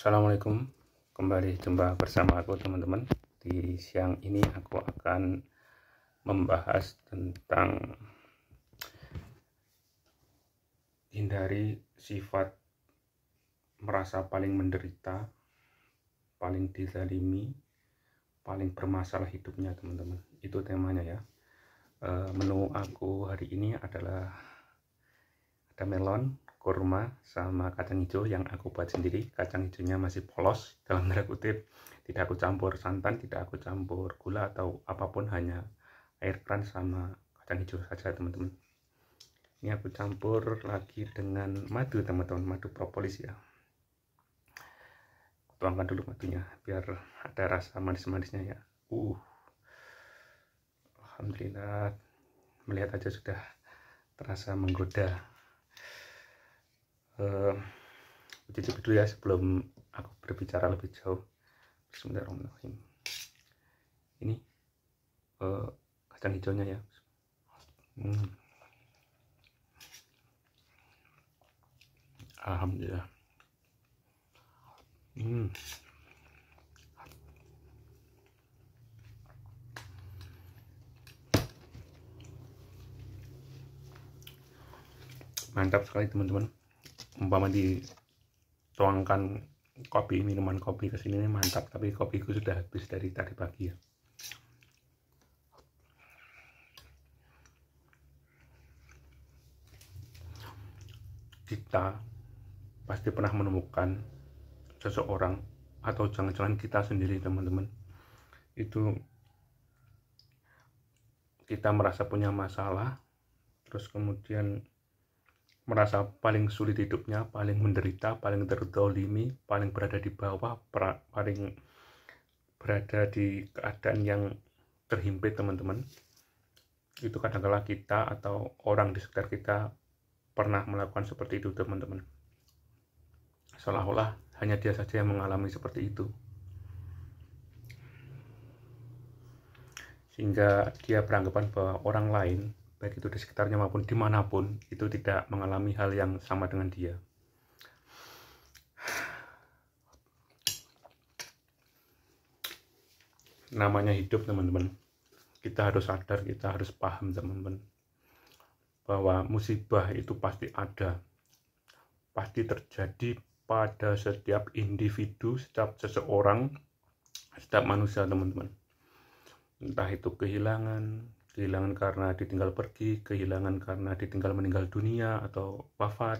Assalamualaikum kembali jumpa bersama aku teman-teman di siang ini aku akan membahas tentang hindari sifat merasa paling menderita paling dizalimi paling bermasalah hidupnya teman-teman itu temanya ya eh, menu aku hari ini adalah ada melon kurma sama kacang hijau yang aku buat sendiri kacang hijaunya masih polos dalam tanda kutip tidak aku campur santan tidak aku campur gula atau apapun hanya air kran sama kacang hijau saja teman-teman ini aku campur lagi dengan madu teman-teman madu propolis ya tuangkan dulu madunya biar ada rasa manis-manisnya ya uh Alhamdulillah melihat aja sudah terasa menggoda uh, eh, titip dulu ya sebelum aku berbicara lebih jauh Bismillahirrahmanirrahim ini uh, kacang hijaunya ya hmm. Alhamdulillah hmm. mantap sekali teman-teman umpama dituangkan kopi minuman kopi ke sini mantap tapi kopiku sudah habis dari tadi pagi ya kita pasti pernah menemukan seseorang atau jangan-jangan kita sendiri teman-teman itu kita merasa punya masalah terus kemudian merasa paling sulit hidupnya, paling menderita, paling terdolimi, paling berada di bawah, paling berada di keadaan yang terhimpit teman-teman itu kadang-kala kita atau orang di sekitar kita pernah melakukan seperti itu teman-teman seolah-olah hanya dia saja yang mengalami seperti itu sehingga dia beranggapan bahwa orang lain baik itu di sekitarnya maupun dimanapun, itu tidak mengalami hal yang sama dengan dia. Namanya hidup, teman-teman. Kita harus sadar, kita harus paham, teman-teman, bahwa musibah itu pasti ada, pasti terjadi pada setiap individu, setiap seseorang, setiap manusia, teman-teman. Entah itu kehilangan, kehilangan karena ditinggal pergi, kehilangan karena ditinggal meninggal dunia atau wafat,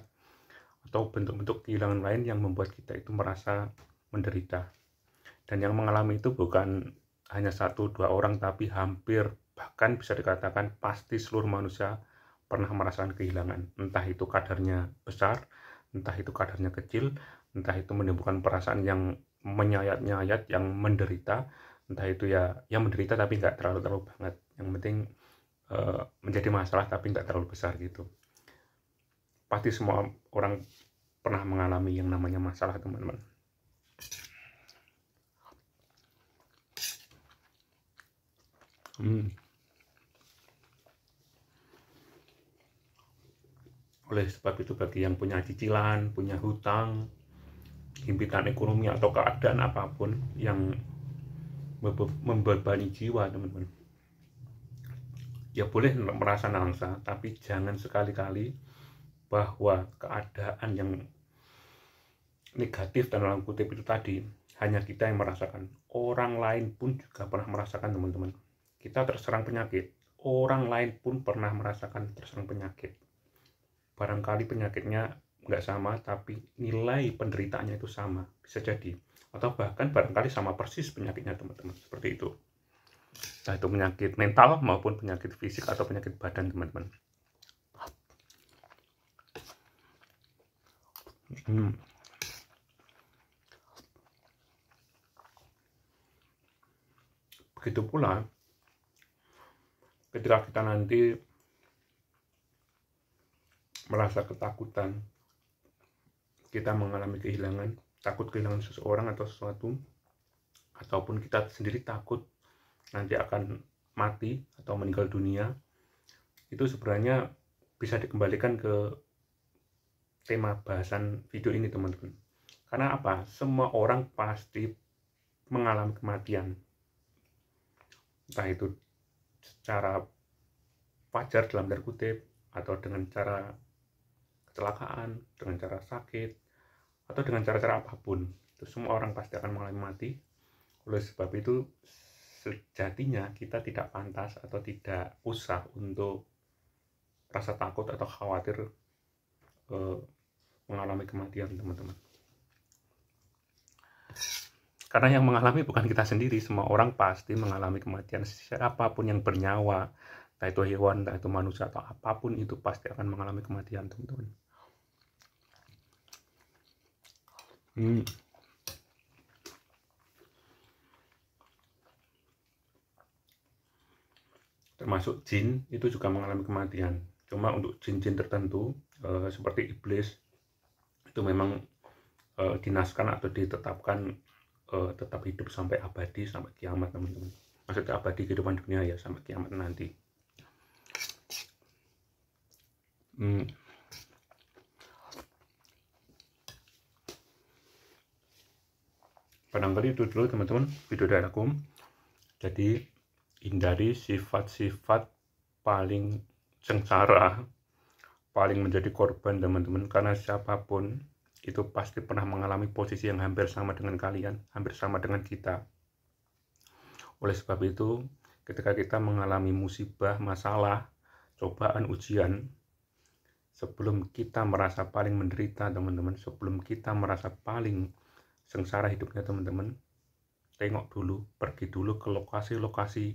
atau bentuk-bentuk kehilangan lain yang membuat kita itu merasa menderita. Dan yang mengalami itu bukan hanya satu dua orang, tapi hampir bahkan bisa dikatakan pasti seluruh manusia pernah merasakan kehilangan. Entah itu kadarnya besar, entah itu kadarnya kecil, entah itu menimbulkan perasaan yang menyayat-nyayat, yang menderita, entah itu ya yang menderita tapi nggak terlalu terlalu banget yang penting uh, menjadi masalah tapi nggak terlalu besar gitu pasti semua orang pernah mengalami yang namanya masalah teman-teman hmm. oleh sebab itu bagi yang punya cicilan punya hutang himpitan ekonomi atau keadaan apapun yang membebani jiwa teman-teman ya boleh merasa nangsa tapi jangan sekali-kali bahwa keadaan yang negatif dan dalam kutip itu tadi hanya kita yang merasakan orang lain pun juga pernah merasakan teman-teman kita terserang penyakit orang lain pun pernah merasakan terserang penyakit barangkali penyakitnya nggak sama tapi nilai penderitaannya itu sama bisa jadi atau bahkan barangkali sama persis penyakitnya teman-teman seperti itu nah itu penyakit mental maupun penyakit fisik atau penyakit badan teman-teman hmm. begitu pula ketika kita nanti merasa ketakutan kita mengalami kehilangan takut kehilangan seseorang atau sesuatu ataupun kita sendiri takut nanti akan mati atau meninggal dunia itu sebenarnya bisa dikembalikan ke tema bahasan video ini teman-teman karena apa semua orang pasti mengalami kematian entah itu secara wajar dalam tanda kutip atau dengan cara kecelakaan dengan cara sakit atau dengan cara-cara apapun itu semua orang pasti akan mengalami mati oleh sebab itu sejatinya kita tidak pantas atau tidak usah untuk rasa takut atau khawatir eh, mengalami kematian teman-teman karena yang mengalami bukan kita sendiri semua orang pasti mengalami kematian siapapun yang bernyawa entah itu hewan entah itu manusia atau apapun itu pasti akan mengalami kematian teman-teman Hmm. Termasuk jin itu juga mengalami kematian. Cuma untuk jin-jin tertentu e, seperti iblis itu memang e, dinaskan atau ditetapkan e, tetap hidup sampai abadi sampai kiamat teman-teman. Maksudnya abadi kehidupan dunia ya sampai kiamat nanti. Hmm. barangkali itu dulu teman-teman video dari aku jadi hindari sifat-sifat paling sengsara paling menjadi korban teman-teman karena siapapun itu pasti pernah mengalami posisi yang hampir sama dengan kalian hampir sama dengan kita oleh sebab itu ketika kita mengalami musibah masalah cobaan ujian sebelum kita merasa paling menderita teman-teman sebelum kita merasa paling sengsara hidupnya teman-teman tengok dulu pergi dulu ke lokasi-lokasi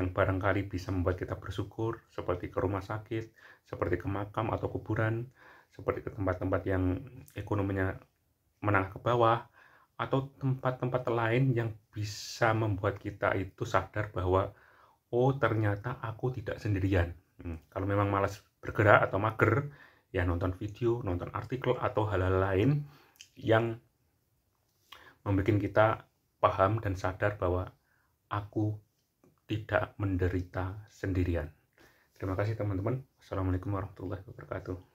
yang barangkali bisa membuat kita bersyukur seperti ke rumah sakit seperti ke makam atau kuburan seperti ke tempat-tempat yang ekonominya menengah ke bawah atau tempat-tempat lain yang bisa membuat kita itu sadar bahwa oh ternyata aku tidak sendirian hmm. kalau memang malas bergerak atau mager ya nonton video nonton artikel atau hal-hal lain yang membuat kita paham dan sadar bahwa aku tidak menderita sendirian. Terima kasih teman-teman. Assalamualaikum warahmatullahi wabarakatuh.